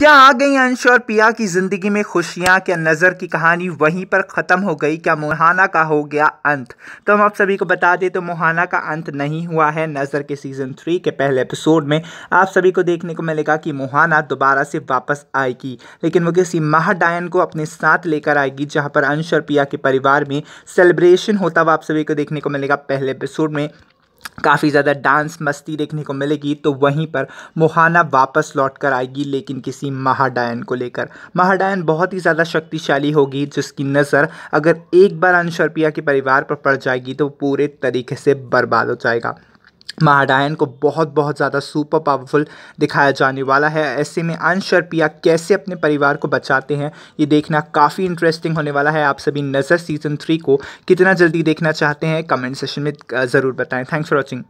क्या आ गई अंश और पिया की ज़िंदगी में खुशियाँ क्या नज़र की कहानी वहीं पर ख़त्म हो गई क्या मोहाना का हो गया अंत तो हम आप सभी को बता दें तो मोहाना का अंत नहीं हुआ है नज़र के सीज़न थ्री के पहले एपिसोड में आप सभी को देखने को मिलेगा कि मोहाना दोबारा से वापस आएगी लेकिन वो किसी महाडायन को अपने साथ लेकर आएगी जहाँ पर अंश और पिया के परिवार में सेलिब्रेशन होता हुआ आप सभी को देखने को मिलेगा पहले एपिसोड में काफ़ी ज़्यादा डांस मस्ती देखने को मिलेगी तो वहीं पर मोहाना वापस लौट कर आएगी लेकिन किसी महाडायन को लेकर महाडायन बहुत ही ज़्यादा शक्तिशाली होगी जिसकी नज़र अगर एक बार अनशर्पिया के परिवार पर पड़ जाएगी तो पूरे तरीके से बर्बाद हो जाएगा महाडायन को बहुत बहुत ज़्यादा सुपर पावरफुल दिखाया जाने वाला है ऐसे में अंश और पिया कैसे अपने परिवार को बचाते हैं ये देखना काफ़ी इंटरेस्टिंग होने वाला है आप सभी नज़र सीज़न थ्री को कितना जल्दी देखना चाहते हैं कमेंट सेशन में ज़रूर बताएं थैंक्स फॉर वॉचिंग